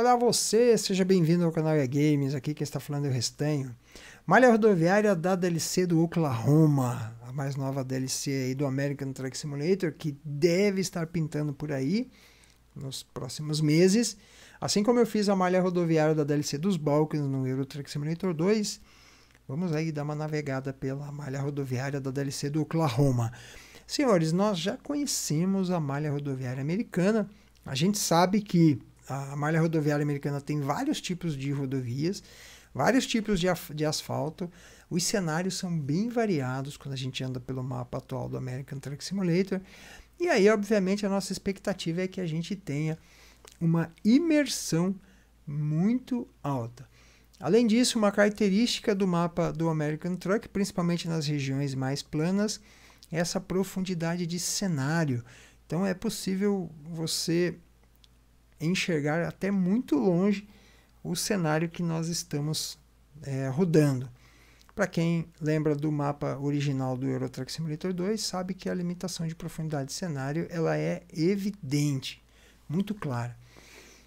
Olá você, seja bem-vindo ao canal EA Games, aqui quem está falando é o Restanho. Malha rodoviária da DLC do Oklahoma, a mais nova DLC aí do American Truck Simulator, que deve estar pintando por aí nos próximos meses. Assim como eu fiz a malha rodoviária da DLC dos Balkans no Euro Truck Simulator 2, vamos aí dar uma navegada pela malha rodoviária da DLC do Oklahoma. Senhores, nós já conhecemos a malha rodoviária americana, a gente sabe que a malha rodoviária americana tem vários tipos de rodovias, vários tipos de, de asfalto. Os cenários são bem variados quando a gente anda pelo mapa atual do American Truck Simulator. E aí, obviamente, a nossa expectativa é que a gente tenha uma imersão muito alta. Além disso, uma característica do mapa do American Truck, principalmente nas regiões mais planas, é essa profundidade de cenário. Então é possível você enxergar até muito longe o cenário que nós estamos é, rodando. Para quem lembra do mapa original do Eurotrack Simulator 2, sabe que a limitação de profundidade de cenário ela é evidente, muito clara.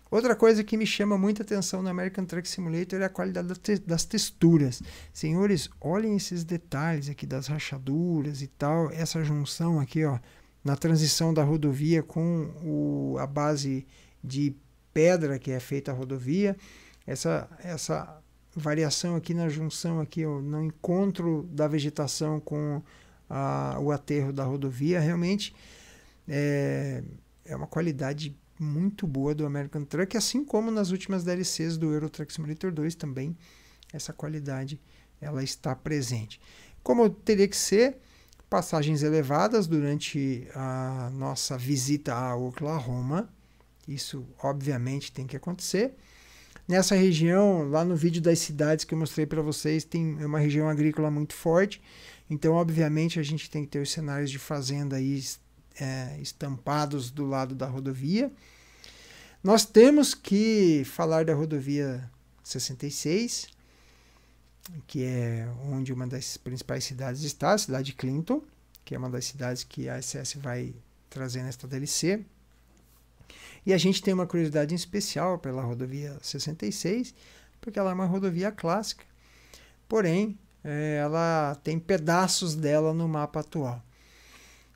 Outra coisa que me chama muita atenção no American Truck Simulator é a qualidade das texturas. Senhores, olhem esses detalhes aqui das rachaduras e tal, essa junção aqui, ó, na transição da rodovia com o, a base de pedra que é feita a rodovia. Essa, essa variação aqui na junção aqui, ó, no encontro da vegetação com a, o aterro da rodovia, realmente é, é uma qualidade muito boa do American Truck, assim como nas últimas DLCs do Euro Truck Simulator 2 também essa qualidade ela está presente. Como teria que ser, passagens elevadas durante a nossa visita a Oklahoma, isso, obviamente, tem que acontecer. Nessa região, lá no vídeo das cidades que eu mostrei para vocês, tem é uma região agrícola muito forte. Então, obviamente, a gente tem que ter os cenários de fazenda aí é, estampados do lado da rodovia. Nós temos que falar da rodovia 66, que é onde uma das principais cidades está, a cidade de Clinton, que é uma das cidades que a SS vai trazer nesta DLC. E a gente tem uma curiosidade especial pela rodovia 66, porque ela é uma rodovia clássica, porém é, ela tem pedaços dela no mapa atual.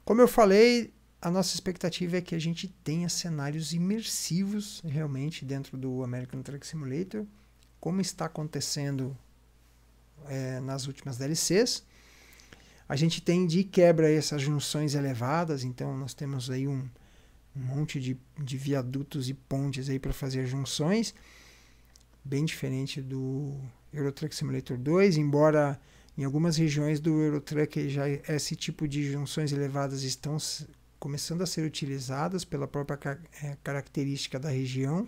Como eu falei, a nossa expectativa é que a gente tenha cenários imersivos realmente dentro do American Truck Simulator, como está acontecendo é, nas últimas DLCs. A gente tem de quebra essas junções elevadas, então nós temos aí um, um monte de, de viadutos e pontes aí para fazer junções, bem diferente do Euro Truck Simulator 2, embora em algumas regiões do Euro Truck já esse tipo de junções elevadas estão começando a ser utilizadas pela própria é, característica da região.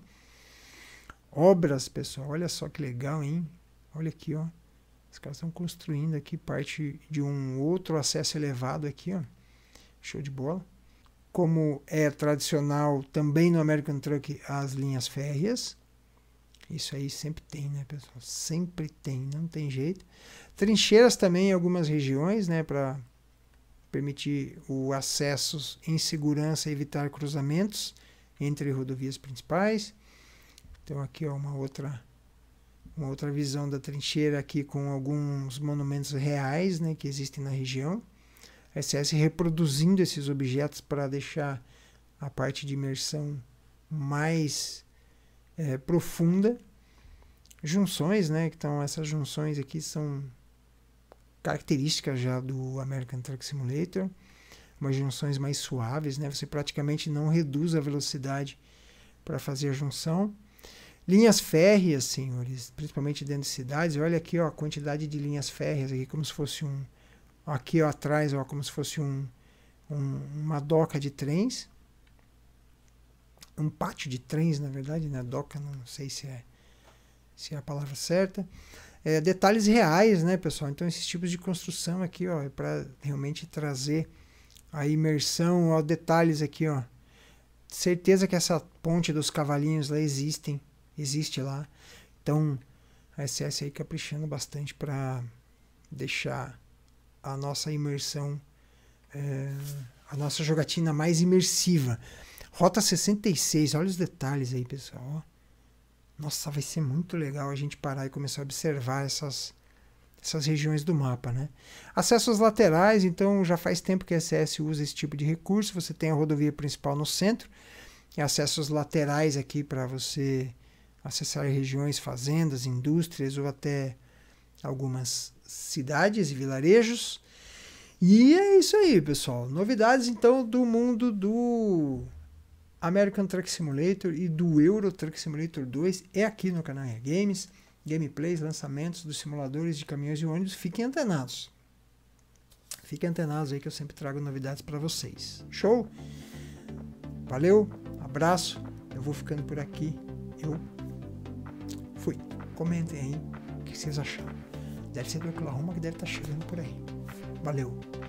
Obras, pessoal, olha só que legal, hein? Olha aqui, ó. Os caras estão construindo aqui parte de um outro acesso elevado aqui, ó. Show de bola como é tradicional também no American Truck, as linhas férreas. Isso aí sempre tem, né, pessoal? Sempre tem, não tem jeito. Trincheiras também em algumas regiões, né, para permitir o acesso em segurança e evitar cruzamentos entre rodovias principais. Então aqui é uma outra uma outra visão da trincheira aqui com alguns monumentos reais, né, que existem na região. SS reproduzindo esses objetos para deixar a parte de imersão mais é, profunda. Junções, né? Então, essas junções aqui são características já do American Truck Simulator. Umas junções mais suaves, né? Você praticamente não reduz a velocidade para fazer a junção. Linhas férreas, senhores, principalmente dentro de cidades. Olha aqui ó, a quantidade de linhas férreas, aqui, como se fosse um, aqui ó, atrás, ó, como se fosse um, um, uma doca de trens, um pátio de trens, na verdade, né? Doca, não sei se é, se é a palavra certa. É, detalhes reais, né, pessoal? Então, esses tipos de construção aqui, ó, é para realmente trazer a imersão, ó, detalhes aqui, ó. Certeza que essa ponte dos cavalinhos lá existem, existe lá. Então, a SS aí caprichando bastante para deixar a nossa imersão, é, a nossa jogatina mais imersiva. Rota 66, olha os detalhes aí, pessoal. Nossa, vai ser muito legal a gente parar e começar a observar essas, essas regiões do mapa, né? Acessos laterais, então já faz tempo que a SS usa esse tipo de recurso. Você tem a rodovia principal no centro, e acessos laterais aqui para você acessar regiões, fazendas, indústrias ou até algumas cidades e vilarejos. E é isso aí, pessoal. Novidades então do mundo do American Truck Simulator e do Euro Truck Simulator 2 é aqui no canal Air Games. Gameplays, lançamentos dos simuladores de caminhões e ônibus. Fiquem antenados. Fiquem antenados aí que eu sempre trago novidades para vocês. Show? Valeu, abraço. Eu vou ficando por aqui. Eu fui. Comentem aí o que vocês acharam. Deve ser do Oklahoma que deve estar tá chegando por aí. Valeu!